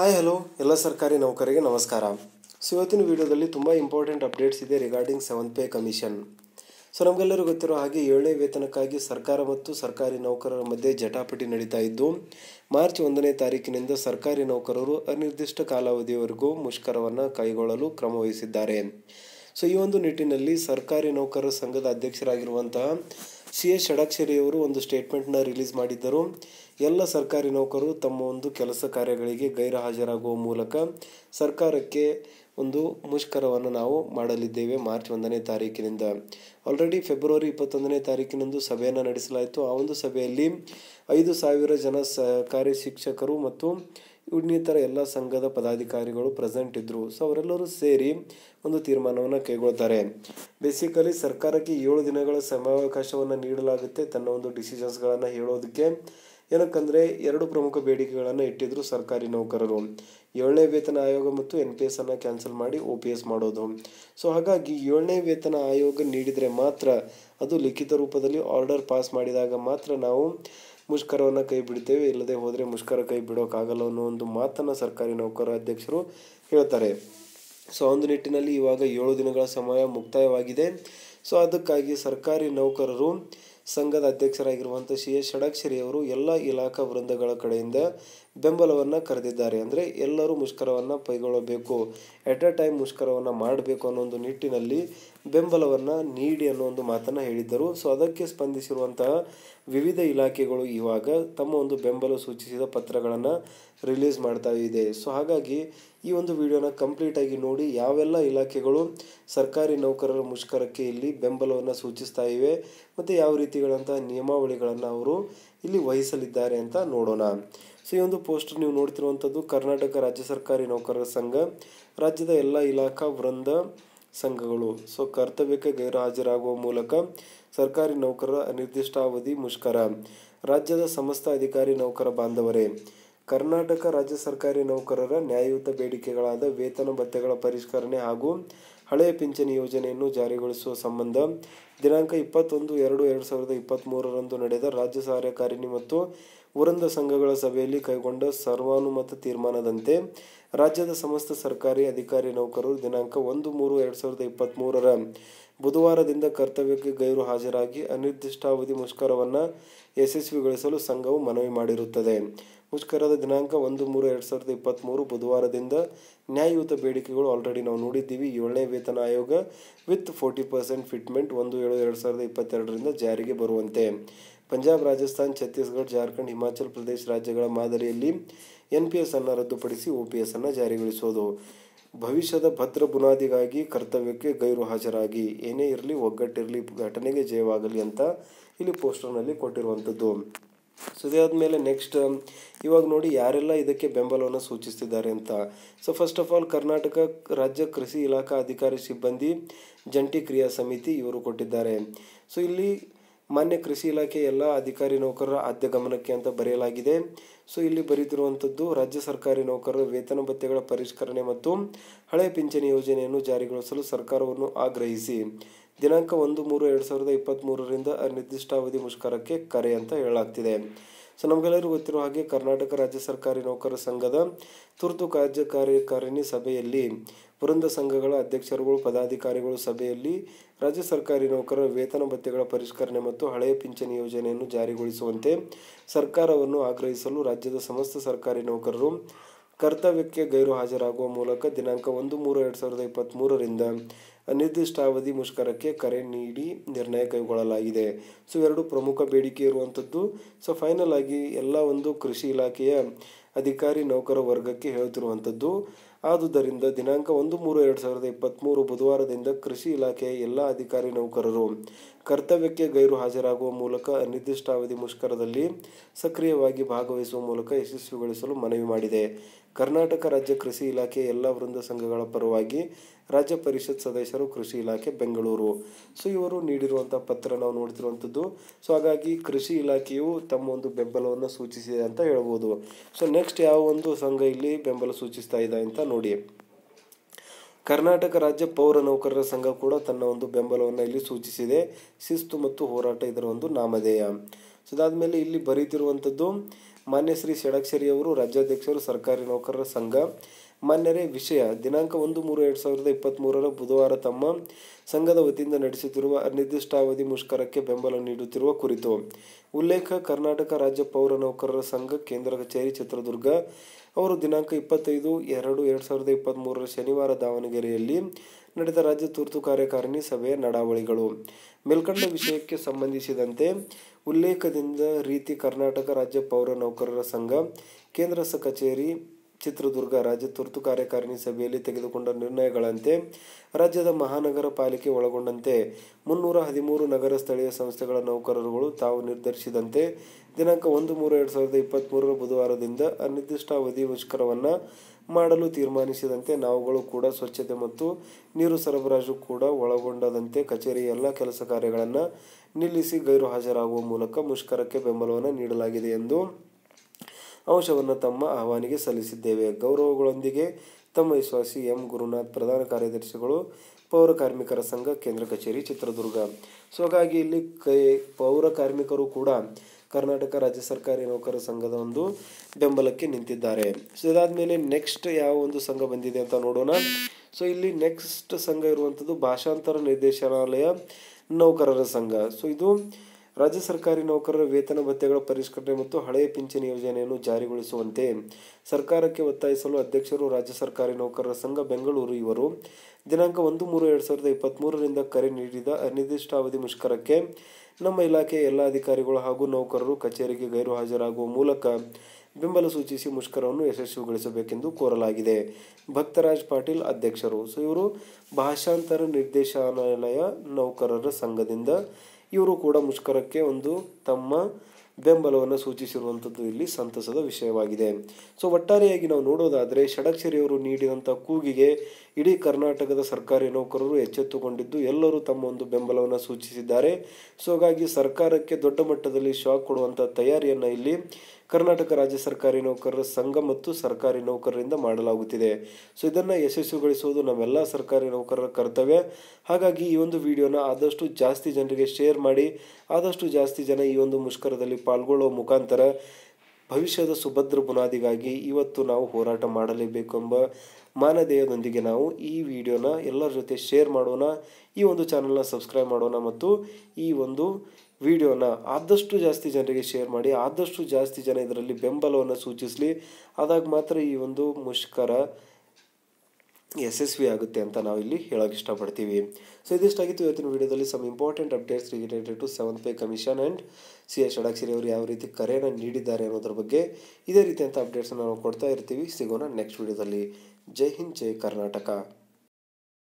hi hello ಎಲ್ಲ ಸರ್ಕಾರಿ ನೌಕರಿಗೆ ನಮಸ್ಕಾರ ಸೊ ಇವತ್ತಿನ ವೀಡಿಯೋದಲ್ಲಿ ತುಂಬ ಇಂಪಾರ್ಟೆಂಟ್ ಅಪ್ಡೇಟ್ಸ್ ಇದೆ regarding seventh pay commission so ನಮಗೆಲ್ಲರೂ ಗೊತ್ತಿರೋ ಹಾಗೆ ಏಳನೇ ವೇತನಕ್ಕಾಗಿ ಸರ್ಕಾರ ಮತ್ತು ಸರ್ಕಾರಿ ನೌಕರರ ಮಧ್ಯೆ ಜಟಾಪಟಿ ನಡೀತಾ ಇದ್ದು ಮಾರ್ಚ್ ಒಂದನೇ ತಾರೀಕಿನಿಂದ ಸರ್ಕಾರಿ ನೌಕರರು ಅನಿರ್ದಿಷ್ಟ ಕಾಲಾವಧಿಯವರೆಗೂ ಮುಷ್ಕರವನ್ನು ಕೈಗೊಳ್ಳಲು ಕ್ರಮವಹಿಸಿದ್ದಾರೆ ಸೊ ಈ ಒಂದು ನಿಟ್ಟಿನಲ್ಲಿ ಸರ್ಕಾರಿ ನೌಕರರ ಸಂಘದ ಅಧ್ಯಕ್ಷರಾಗಿರುವಂತಹ ಸಿ ಎಸ್ ಷಡಾಕ್ಷರಿಯವರು ಒಂದು ಸ್ಟೇಟ್ಮೆಂಟ್ನ ರಿಲೀಸ್ ಮಾಡಿದ್ದರು ಎಲ್ಲ ಸರ್ಕಾರಿ ನೌಕರರು ತಮ್ಮ ಒಂದು ಕೆಲಸ ಕಾರ್ಯಗಳಿಗೆ ಗೈರಹಾಜರಾಗುವ ಮೂಲಕ ಸರ್ಕಾರಕ್ಕೆ ಒಂದು ಮುಷ್ಕರವನ್ನು ನಾವು ಮಾಡಲಿದ್ದೇವೆ ಮಾರ್ಚ್ ಒಂದನೇ ತಾರೀಕಿನಿಂದ ಆಲ್ರೆಡಿ ಫೆಬ್ರವರಿ ಇಪ್ಪತ್ತೊಂದನೇ ತಾರೀಕಿನಂದು ಸಭೆಯನ್ನು ನಡೆಸಲಾಯಿತು ಆ ಒಂದು ಸಭೆಯಲ್ಲಿ ಐದು ಸಾವಿರ ಜನ ಸರ್ಕಾರಿ ಶಿಕ್ಷಕರು ಮತ್ತು ಇನ್ನಿತರ ಎಲ್ಲ ಸಂಘದ ಪದಾಧಿಕಾರಿಗಳು ಪ್ರೆಸೆಂಟ್ ಇದ್ದರು ಸೊ ಅವರೆಲ್ಲರೂ ಸೇರಿ ಒಂದು ತೀರ್ಮಾನವನ್ನು ಕೈಗೊಳ್ತಾರೆ ಬೇಸಿಕಲಿ ಸರ್ಕಾರಕ್ಕೆ ಏಳು ದಿನಗಳ ಸಮಯಾವಕಾಶವನ್ನು ನೀಡಲಾಗುತ್ತೆ ತನ್ನ ಒಂದು ಡಿಸಿಷನ್ಸ್ಗಳನ್ನು ಹೇಳೋದಕ್ಕೆ ಏನಕ್ಕಂದರೆ ಎರಡು ಪ್ರಮುಖ ಬೇಡಿಕೆಗಳನ್ನು ಇಟ್ಟಿದ್ದರು ಸರ್ಕಾರಿ ನೌಕರರು ಏಳನೇ ವೇತನ ಆಯೋಗ ಮತ್ತು ಎನ್ ಪಿ ಎಸ್ ಅನ್ನು ಕ್ಯಾನ್ಸಲ್ ಮಾಡಿ ಓ ಪಿ ಎಸ್ ಮಾಡೋದು ಸೊ ಹಾಗಾಗಿ ಏಳನೇ ವೇತನ ಆಯೋಗ ನೀಡಿದರೆ ಮಾತ್ರ ಅದು ಲಿಖಿತ ರೂಪದಲ್ಲಿ ಆರ್ಡರ್ ಪಾಸ್ ಮಾಡಿದಾಗ ಮಾತ್ರ ನಾವು ಮುಷ್ಕರವನ್ನು ಕೈ ಬಿಡ್ತೇವೆ ಇಲ್ಲದೆ ಹೋದರೆ ಮುಷ್ಕರ ಕೈ ಬಿಡೋಕ್ಕಾಗಲ್ಲ ಅನ್ನೋ ಒಂದು ಮಾತನ್ನು ಸರ್ಕಾರಿ ನೌಕರ ಅಧ್ಯಕ್ಷರು ಹೇಳ್ತಾರೆ ಸೊ ಒಂದು ನಿಟ್ಟಿನಲ್ಲಿ ಇವಾಗ ಏಳು ದಿನಗಳ ಸಮಯ ಮುಕ್ತಾಯವಾಗಿದೆ ಸೊ ಅದಕ್ಕಾಗಿ ಸರ್ಕಾರಿ ನೌಕರರು ಸಂಘದ ಅಧ್ಯಕ್ಷರಾಗಿರುವಂಥ ಸಿ ಎಸ್ ಷಡಾಕ್ಷರಿಯವರು ಎಲ್ಲ ಇಲಾಖಾ ವೃಂದಗಳ ಕಡೆಯಿಂದ ಬೆಂಬಲವನ್ನು ಕರೆದಿದ್ದಾರೆ ಅಂದರೆ ಎಲ್ಲರೂ ಮುಷ್ಕರವನ್ನು ಕೈಗೊಳ್ಳಬೇಕು ಎಟ್ ಅ ಟೈಮ್ ಮುಷ್ಕರವನ್ನು ಮಾಡಬೇಕು ಅನ್ನೋ ಒಂದು ನಿಟ್ಟಿನಲ್ಲಿ ಬೆಂಬಲವನ್ನು ನೀಡಿ ಅನ್ನೋ ಒಂದು ಮಾತನ್ನು ಹೇಳಿದ್ದರು ಸೊ ಅದಕ್ಕೆ ಸ್ಪಂದಿಸಿರುವಂತಹ ವಿವಿಧ ಇಲಾಖೆಗಳು ಇವಾಗ ತಮ್ಮ ಒಂದು ಬೆಂಬಲ ಸೂಚಿಸಿದ ಪತ್ರಗಳನ್ನು ರಿಲೀಸ್ ಮಾಡ್ತಾ ಇದೆ ಸೊ ಹಾಗಾಗಿ ಈ ಒಂದು ವಿಡಿಯೋನ ಕಂಪ್ಲೀಟಾಗಿ ನೋಡಿ ಯಾವೆಲ್ಲ ಇಲಾಖೆಗಳು ಸರ್ಕಾರಿ ನೌಕರರ ಮುಷ್ಕರಕ್ಕೆ ಇಲ್ಲಿ ಬೆಂಬಲವನ್ನು ಸೂಚಿಸ್ತಾ ಇವೆ ಮತ್ತು ಯಾವ ರೀತಿಗಳಂತಹ ನಿಯಮಾವಳಿಗಳನ್ನು ಅವರು ಇಲ್ಲಿ ವಹಿಸಲಿದ್ದಾರೆ ಅಂತ ನೋಡೋಣ ಸೊ ಈ ಒಂದು ಪೋಸ್ಟರ್ ನೀವು ನೋಡ್ತಿರುವಂಥದ್ದು ಕರ್ನಾಟಕ ರಾಜ್ಯ ಸರ್ಕಾರಿ ನೌಕರರ ಸಂಘ ರಾಜ್ಯದ ಎಲ್ಲ ಇಲಾಖಾ ವೃಂದ ಸಂಘಗಳು ಸೊ ಕರ್ತವ್ಯಕ್ಕೆ ಗೈರು ಹಾಜರಾಗುವ ಮೂಲಕ ಸರ್ಕಾರಿ ನೌಕರರ ಅನಿರ್ದಿಷ್ಟಾವಧಿ ಮುಷ್ಕರ ರಾಜ್ಯದ ಸಮಸ್ತ ಅಧಿಕಾರಿ ನೌಕರ ಬಾಂಧವರೇ ಕರ್ನಾಟಕ ರಾಜ್ಯ ಸರ್ಕಾರಿ ನೌಕರರ ನ್ಯಾಯಯುತ ಬೇಡಿಕೆಗಳಾದ ವೇತನ ಭತ್ಯೆಗಳ ಪರಿಷ್ಕರಣೆ ಹಾಗೂ ಹಳೆಯ ಪಿಂಚಣಿ ಯೋಜನೆಯನ್ನು ಜಾರಿಗೊಳಿಸುವ ಸಂಬಂಧ ದಿನಾಂಕ ಇಪ್ಪತ್ತೊಂದು ಎರಡು ಎರಡು ಸಾವಿರದ ಇಪ್ಪತ್ತ್ಮೂರರಂದು ನಡೆದ ರಾಜ್ಯ ಕಾರ್ಯಕಾರಿಣಿ ಮತ್ತು ವರಂದ ಸಂಘಗಳ ಸಭೆಯಲ್ಲಿ ಕೈಗೊಂಡ ಸರ್ವಾನುಮತ ತೀರ್ಮಾನದಂತೆ ರಾಜ್ಯದ ಸಮಸ್ತ ಸರ್ಕಾರಿ ಅಧಿಕಾರಿ ನೌಕರರು ದಿನಾಂಕ ಒಂದು ಮೂರು ಎರಡು ಸಾವಿರದ ಇಪ್ಪತ್ತ್ಮೂರರ ಬುಧವಾರದಿಂದ ಕರ್ತವ್ಯಕ್ಕೆ ಗೈರು ಹಾಜರಾಗಿ ಅನಿರ್ದಿಷ್ಟಾವಧಿ ಮುಷ್ಕರವನ್ನು ಯಶಸ್ವಿಗೊಳಿಸಲು ಸಂಘವು ಮನವಿ ಮಾಡಿರುತ್ತದೆ ಮುಷ್ಕರದ ದಿನಾಂಕ ಒಂದು ಮೂರು ಎರಡು ಸಾವಿರದ ಇಪ್ಪತ್ತ್ಮೂರು ಬುಧವಾರದಿಂದ ನ್ಯಾಯಯುತ ಬೇಡಿಕೆಗಳು ಆಲ್ರೆಡಿ ನಾವು ನೋಡಿದ್ದೀವಿ ಏಳನೇ ವೇತನ ಆಯೋಗ ವಿತ್ ಫೋರ್ಟಿ ಪರ್ಸೆಂಟ್ ಫಿಟ್ಮೆಂಟ್ ಒಂದು ಏಳು ಎರಡು ಸಾವಿರದ ಇಪ್ಪತ್ತೆರಡರಿಂದ ಜಾರಿಗೆ ಬರುವಂತೆ ಪಂಜಾಬ್ ರಾಜಸ್ಥಾನ್ ಛತ್ತೀಸ್ಗಢ ಜಾರ್ಖಂಡ್ ಹಿಮಾಚಲ್ ಪ್ರದೇಶ ರಾಜ್ಯಗಳ ಮಾದರಿಯಲ್ಲಿ ಎನ್ ಪಿ ಎಸ್ ಅನ್ನು ರದ್ದುಪಡಿಸಿ ಒ ಪಿ ಎಸ್ ಅನ್ನು ಜಾರಿಗೊಳಿಸೋದು ಭವಿಷ್ಯದ ಭದ್ರ ಬುನಾದಿಗಾಗಿ ಕರ್ತವ್ಯಕ್ಕೆ ಗೈರು ಹಾಜರಾಗಿ ಏನೇ ಇರಲಿ ಒಗ್ಗಟ್ಟಿರಲಿ ಘಟನೆಗೆ ಜಯವಾಗಲಿ ಅಂತ ಇಲ್ಲಿ ಪೋಸ್ಟರ್ನಲ್ಲಿ ಕೊಟ್ಟಿರುವಂಥದ್ದು ಸೊ ಮೇಲೆ ನೆಕ್ಸ್ಟ್ ಇವಾಗ ನೋಡಿ ಯಾರೆಲ್ಲ ಇದಕ್ಕೆ ಬೆಂಬಲವನ್ನು ಸೂಚಿಸ್ತಿದ್ದಾರೆ ಅಂತ so first of all Karnataka ರಾಜ್ಯ ಕೃಷಿ ಇಲಾಖಾ ಅಧಿಕಾರಿ ಸಿಬ್ಬಂದಿ ಜಂಟಿ ಕ್ರಿಯಾ ಸಮಿತಿ ಇವರು ಕೊಟ್ಟಿದ್ದಾರೆ ಸೊ ಇಲ್ಲಿ ಮಾನ್ಯ ಕೃಷಿ ಇಲಾಖೆ ಎಲ್ಲ ಅಧಿಕಾರಿ ನೌಕರರ ಆದ್ಯ ಗಮನಕ್ಕೆ ಅಂತ ಬರೆಯಲಾಗಿದೆ ಸೊ ಇಲ್ಲಿ ಬರೆದಿರುವಂಥದ್ದು ರಾಜ್ಯ ಸರ್ಕಾರಿ ನೌಕರರ ವೇತನ ಭತ್ಯೆಗಳ ಪರಿಷ್ಕರಣೆ ಮತ್ತು ಹಳೆ ಪಿಂಚಣಿ ಯೋಜನೆಯನ್ನು ಜಾರಿಗೊಳಿಸಲು ಸರ್ಕಾರವನ್ನು ಆಗ್ರಹಿಸಿ ದಿನಾಂಕ ಒಂದು ಮೂರು ಎರಡು ಸಾವಿರದ ಇಪ್ಪತ್ತ್ಮೂರರಿಂದ ಅನಿರ್ದಿಷ್ಟಾವಧಿ ಮುಷ್ಕರಕ್ಕೆ ಕರೆ ಅಂತ ಹೇಳಲಾಗ್ತಿದೆ ಸೊ ನಮಗೆಲ್ಲರಿಗೂ ಗೊತ್ತಿರೋ ಹಾಗೆ ಕರ್ನಾಟಕ ರಾಜ್ಯ ಸರ್ಕಾರಿ ನೌಕರರ ಸಂಘದ ತುರ್ತು ಕಾರ್ಯ ಕಾರ್ಯಕಾರಿಣಿ ಸಭೆಯಲ್ಲಿ ವೃಂದ ಸಂಘಗಳ ಅಧ್ಯಕ್ಷರುಗಳು ಪದಾಧಿಕಾರಿಗಳು ಸಭೆಯಲ್ಲಿ ರಾಜ್ಯ ಸರ್ಕಾರಿ ನೌಕರರ ವೇತನ ಭತ್ಯೆಗಳ ಪರಿಷ್ಕರಣೆ ಮತ್ತು ಹಳೆಯ ಪಿಂಚಣಿ ಯೋಜನೆಯನ್ನು ಜಾರಿಗೊಳಿಸುವಂತೆ ಸರ್ಕಾರವನ್ನು ಆಗ್ರಹಿಸಲು ರಾಜ್ಯದ ಸಮಸ್ತ ಸರ್ಕಾರಿ ನೌಕರರು ಕರ್ತವ್ಯಕ್ಕೆ ಗೈರು ಹಾಜರಾಗುವ ಮೂಲಕ ದಿನಾಂಕ ಒಂದು ಮೂರು ಎರಡು ಸಾವಿರದ ಇಪ್ಪತ್ತ್ಮೂರರಿಂದ ಅನಿರ್ದಿಷ್ಟ ಅವಧಿ ಮುಷ್ಕರಕ್ಕೆ ಕರೆ ನೀಡಿ ನಿರ್ಣಯ ಕೈಗೊಳ್ಳಲಾಗಿದೆ ಸೊ ಎರಡು ಪ್ರಮುಖ ಬೇಡಿಕೆ ಇರುವಂಥದ್ದು ಸೊ ಫೈನಲ್ ಆಗಿ ಎಲ್ಲ ಒಂದು ಕೃಷಿ ಇಲಾಖೆಯ ಅಧಿಕಾರಿ ನೌಕರ ವರ್ಗಕ್ಕೆ ಹೇಳುತ್ತಿರುವಂಥದ್ದು ಆದುದರಿಂದ ದಿನಾಂಕ ಒಂದು ಮೂರು ಎರಡು ಸಾವಿರದ ಇಪ್ಪತ್ತ್ಮೂರು ಬುಧವಾರದಿಂದ ಕೃಷಿ ಇಲಾಖೆಯ ಎಲ್ಲ ಅಧಿಕಾರಿ ನೌಕರರು ಕರ್ತವ್ಯಕ್ಕೆ ಗೈರು ಹಾಜರಾಗುವ ಮೂಲಕ ಅನಿರ್ದಿಷ್ಟಾವಧಿ ಮುಷ್ಕರದಲ್ಲಿ ಸಕ್ರಿಯವಾಗಿ ಭಾಗವಹಿಸುವ ಮೂಲಕ ಯಶಸ್ವಿಗೊಳಿಸಲು ಮನವಿ ಮಾಡಿದೆ ಕರ್ನಾಟಕ ರಾಜ್ಯ ಕೃಷಿ ಇಲಾಖೆ ಎಲ್ಲ ವೃಂದ ಸಂಘಗಳ ಪರವಾಗಿ ರಾಜ್ಯ ಪರಿಷತ್ ಸದಸ್ಯರು ಕೃಷಿ ಇಲಾಖೆ ಬೆಂಗಳೂರು ಸೊ ಇವರು ನೀಡಿರುವಂಥ ಪತ್ರ ನಾವು ನೋಡ್ತಿರುವಂಥದ್ದು ಸೊ ಹಾಗಾಗಿ ಕೃಷಿ ಇಲಾಖೆಯು ತಮ್ಮ ಒಂದು ಬೆಂಬಲವನ್ನು ಸೂಚಿಸಿದೆ ಅಂತ ಹೇಳ್ಬೋದು ಸೊ ನೆಕ್ಸ್ಟ್ ಯಾವ ಒಂದು ಸಂಘ ಇಲ್ಲಿ ಬೆಂಬಲ ಸೂಚಿಸ್ತಾ ಇದೆ ಅಂತ ನೋಡಿ ಕರ್ನಾಟಕ ರಾಜ್ಯ ಪೌರ ನೌಕರರ ಸಂಘ ಕೂಡ ತನ್ನ ಒಂದು ಬೆಂಬಲವನ್ನು ಇಲ್ಲಿ ಸೂಚಿಸಿದೆ ಶಿಸ್ತು ಮತ್ತು ಹೋರಾಟ ಇದರ ಒಂದು ನಾಮಧೇಯ ಸೊ ಅದಾದಮೇಲೆ ಇಲ್ಲಿ ಬರೀತಿರುವಂಥದ್ದು ಮಾನ್ಯ ಶ್ರೀ ಷಡಕ್ಷರಿಯವರು ರಾಜ್ಯಾಧ್ಯಕ್ಷರು ಸರ್ಕಾರಿ ನೌಕರರ ಸಂಘ ಮಾನ್ಯರೇ ವಿಷಯ ದಿನಾಂಕ ಒಂದು ಮೂರು ಎರಡು ಸಾವಿರದ ಇಪ್ಪತ್ತ್ಮೂರರ ಬುಧವಾರ ತಮ್ಮ ಸಂಘದ ವತಿಯಿಂದ ನಡೆಸುತ್ತಿರುವ ಅನಿರ್ದಿಷ್ಟಾವಧಿ ಮುಷ್ಕರಕ್ಕೆ ಬೆಂಬಲ ನೀಡುತ್ತಿರುವ ಕುರಿತು ಉಲ್ಲೇಖ ಕರ್ನಾಟಕ ರಾಜ್ಯ ಪೌರ ನೌಕರರ ಸಂಘ ಕೇಂದ್ರ ಕಚೇರಿ ಚಿತ್ರದುರ್ಗ ಅವರು ದಿನಾಂಕ ಇಪ್ಪತ್ತೈದು ಎರಡು ಎರಡು ಸಾವಿರದ ಇಪ್ಪತ್ತ್ಮೂರರ ಶನಿವಾರ ದಾವಣಗೆರೆಯಲ್ಲಿ ನಡೆದ ರಾಜ್ಯ ತುರ್ತು ಕಾರ್ಯಕಾರಿಣಿ ಸಭೆಯ ನಡಾವಳಿಗಳು ಮೇಲ್ಕಂಡ ವಿಷಯಕ್ಕೆ ಸಂಬಂಧಿಸಿದಂತೆ ಉಲ್ಲೇಖದಿಂದ ರೀತಿ ಕರ್ನಾಟಕ ರಾಜ್ಯ ಪೌರ ನೌಕರರ ಸಂಘ ಕೇಂದ್ರ ಕಚೇರಿ ಚಿತ್ರದುರ್ಗ ರಾಜ್ಯ ತುರ್ತು ಕಾರ್ಯಕಾರಿಣಿ ಸಭೆಯಲ್ಲಿ ತೆಗೆದುಕೊಂಡ ನಿರ್ಣಯಗಳಂತೆ ರಾಜ್ಯದ ಮಹಾನಗರ ಪಾಲಿಕೆ ಒಳಗೊಂಡಂತೆ ಮುನ್ನೂರ ಹದಿಮೂರು ನಗರ ಸ್ಥಳೀಯ ಸಂಸ್ಥೆಗಳ ನೌಕರರುಗಳು ತಾವು ನಿರ್ಧರಿಸಿದಂತೆ ದಿನಾಂಕ ಒಂದು ಮೂರು ಎರಡು ಸಾವಿರದ ಇಪ್ಪತ್ತ್ಮೂರರ ಬುಧವಾರದಿಂದ ಅನಿರ್ದಿಷ್ಟಾವಧಿ ಮುಷ್ಕರವನ್ನು ಮಾಡಲು ತೀರ್ಮಾನಿಸಿದಂತೆ ನಾವುಗಳು ಕೂಡ ಸ್ವಚ್ಛತೆ ಮತ್ತು ನೀರು ಸರಬರಾಜು ಕೂಡ ಒಳಗೊಂಡದಂತೆ ಕಚೇರಿ ಎಲ್ಲ ಕೆಲಸ ಕಾರ್ಯಗಳನ್ನು ನಿಲ್ಲಿಸಿ ಗೈರು ಹಾಜರಾಗುವ ಮೂಲಕ ಮುಷ್ಕರಕ್ಕೆ ಬೆಂಬಲವನ್ನು ನೀಡಲಾಗಿದೆ ಎಂದು ಅಂಶವನ್ನು ತಮ್ಮ ಆಹ್ವಾನಿಗೆ ಸಲ್ಲಿಸಿದ್ದೇವೆ ಗೌರವಗಳೊಂದಿಗೆ ತಮ್ಮ ವಿಶ್ವಾಸಿ ಎಂ ಗುರುನಾಥ್ ಪ್ರಧಾನ ಕಾರ್ಯದರ್ಶಿಗಳು ಪೌರ ಕಾರ್ಮಿಕರ ಸಂಘ ಕೇಂದ್ರ ಕಚೇರಿ ಚಿತ್ರದುರ್ಗ ಸೊ ಹಾಗಾಗಿ ಇಲ್ಲಿ ಕೈ ಪೌರ ಕಾರ್ಮಿಕರು ಕೂಡ ಕರ್ನಾಟಕ ರಾಜ್ಯ ಸರ್ಕಾರಿ ನೌಕರ ಸಂಘದ ಒಂದು ಬೆಂಬಲಕ್ಕೆ ನಿಂತಿದ್ದಾರೆ ಸೊ ಇದಾದ ಮೇಲೆ ನೆಕ್ಸ್ಟ್ ಯಾವ ಒಂದು ಸಂಘ ಬಂದಿದೆ ಅಂತ ನೋಡೋಣ ಸೊ ಇಲ್ಲಿ ನೆಕ್ಸ್ಟ್ ಸಂಘ ಇರುವಂಥದ್ದು ಭಾಷಾಂತರ ನಿರ್ದೇಶನಾಲಯ ನೌಕರರ ಸಂಘ ಸೊ ಇದು ರಾಜ್ಯ ಸರ್ಕಾರಿ ನೌಕರರ ವೇತನ ಭತ್ಯೆಗಳ ಪರಿಷ್ಕರಣೆ ಮತ್ತು ಹಳೆಯ ಪಿಂಚಣಿ ಯೋಜನೆಯನ್ನು ಜಾರಿಗೊಳಿಸುವಂತೆ ಸರ್ಕಾರಕ್ಕೆ ಒತ್ತಾಯಿಸಲು ಅಧ್ಯಕ್ಷರು ರಾಜ್ಯ ಸರ್ಕಾರಿ ನೌಕರರ ಸಂಘ ಬೆಂಗಳೂರು ಇವರು ದಿನಾಂಕ ಒಂದು ಮೂರು ಎರಡು ಸಾವಿರದ ಇಪ್ಪತ್ತ್ಮೂರರಿಂದ ಕರೆ ನೀಡಿದ ಅನಿರ್ದಿಷ್ಟಾವಧಿ ಮುಷ್ಕರಕ್ಕೆ ನಮ್ಮ ಇಲಾಖೆಯ ಎಲ್ಲ ಅಧಿಕಾರಿಗಳು ಹಾಗೂ ನೌಕರರು ಕಚೇರಿಗೆ ಗೈರು ಹಾಜರಾಗುವ ಮೂಲಕ ಬೆಂಬಲ ಸೂಚಿಸಿ ಮುಷ್ಕರವನ್ನು ಯಶಸ್ವಿಗೊಳಿಸಬೇಕೆಂದು ಕೋರಲಾಗಿದೆ ಭಕ್ತರಾಜ್ ಪಾಟೀಲ್ ಅಧ್ಯಕ್ಷರು ಸೊ ಇವರು ಭಾಷಾಂತರ ನಿರ್ದೇಶನಾಲಯ ನೌಕರರ ಸಂಘದಿಂದ ಇವರು ಕೂಡ ಮುಷ್ಕರಕ್ಕೆ ಒಂದು ತಮ್ಮ ಬೆಂಬಲವನ್ನು ಸೂಚಿಸಿರುವಂಥದ್ದು ಇಲ್ಲಿ ಸಂತಸದ ವಿಷಯವಾಗಿದೆ ಸೊ ಒಟ್ಟಾರೆಯಾಗಿ ನಾವು ನೋಡೋದಾದರೆ ಷಡಕ್ಷರಿಯವರು ನೀಡಿದಂಥ ಕೂಗಿಗೆ ಇಡೀ ಕರ್ನಾಟಕದ ಸರ್ಕಾರಿ ನೌಕರರು ಎಚ್ಚೆತ್ತುಕೊಂಡಿದ್ದು ಎಲ್ಲರೂ ತಮ್ಮ ಒಂದು ಬೆಂಬಲವನ್ನು ಸೂಚಿಸಿದ್ದಾರೆ ಸೊ ಹಾಗಾಗಿ ಸರ್ಕಾರಕ್ಕೆ ದೊಡ್ಡ ಮಟ್ಟದಲ್ಲಿ ಶಾಕ್ ಕೊಡುವಂಥ ತಯಾರಿಯನ್ನು ಇಲ್ಲಿ ಕರ್ನಾಟಕ ರಾಜ್ಯ ಸರ್ಕಾರಿ ನೌಕರರ ಸಂಘ ಮತ್ತು ಸರ್ಕಾರಿ ನೌಕರರಿಂದ ಮಾಡಲಾಗುತ್ತಿದೆ ಸೊ ಇದನ್ನು ಯಶಸ್ವಿಗೊಳಿಸುವುದು ನಮ್ಮೆಲ್ಲ ಸರ್ಕಾರಿ ನೌಕರರ ಕರ್ತವ್ಯ ಹಾಗಾಗಿ ಈ ಒಂದು ವಿಡಿಯೋನ ಆದಷ್ಟು ಜಾಸ್ತಿ ಜನರಿಗೆ ಶೇರ್ ಮಾಡಿ ಆದಷ್ಟು ಜಾಸ್ತಿ ಜನ ಈ ಒಂದು ಮುಷ್ಕರದಲ್ಲಿ ಪಾಲ್ಗೊಳ್ಳುವ ಮುಖಾಂತರ ಭವಿಷ್ಯದ ಸುಭದ್ರ ಬುನಾದಿಗಾಗಿ ಇವತ್ತು ನಾವು ಹೋರಾಟ ಮಾಡಲೇಬೇಕೆಂಬ ಮಾನದೇಯದೊಂದಿಗೆ ನಾವು ಈ ವಿಡಿಯೋನ ಎಲ್ಲರ ಜೊತೆ ಶೇರ್ ಮಾಡೋಣ ಈ ಒಂದು ಚಾನಲ್ನ ಸಬ್ಸ್ಕ್ರೈಬ್ ಮಾಡೋಣ ಮತ್ತು ಈ ಒಂದು ವಿಡಿಯೋನ ಆದಷ್ಟು ಜಾಸ್ತಿ ಜನರಿಗೆ ಶೇರ್ ಮಾಡಿ ಆದಷ್ಟು ಜಾಸ್ತಿ ಜನ ಇದರಲ್ಲಿ ಬೆಂಬಲವನ್ನು ಸೂಚಿಸಲಿ ಆದಾಗ ಮಾತ್ರ ಈ ಒಂದು ಮುಷ್ಕರ ಯಶಸ್ವಿ ಆಗುತ್ತೆ ಅಂತ ನಾವು ಇಲ್ಲಿ ಹೇಳೋಕೆ ಇಷ್ಟಪಡ್ತೀವಿ ಸೊ ಇದಿಷ್ಟಾಗಿತ್ತು ಇವತ್ತಿನ ವಿಡಿಯೋದಲ್ಲಿ some important updates related to seventh pay commission and C S ಅಡಕ್ಸಿರಿ ಅವರು ಯಾವ ರೀತಿ ಕರೆಯನ್ನು ನೀಡಿದ್ದಾರೆ ಅನ್ನೋದ್ರ ಬಗ್ಗೆ ಇದೇ ರೀತಿಯಂಥ ಅಪ್ಡೇಟ್ಸನ್ನು ನಾವು ಕೊಡ್ತಾ ಇರ್ತೀವಿ ಸಿಗೋಣ ನೆಕ್ಸ್ಟ್ ವಿಡಿಯೋದಲ್ಲಿ जय हिंद जय कर्नाटका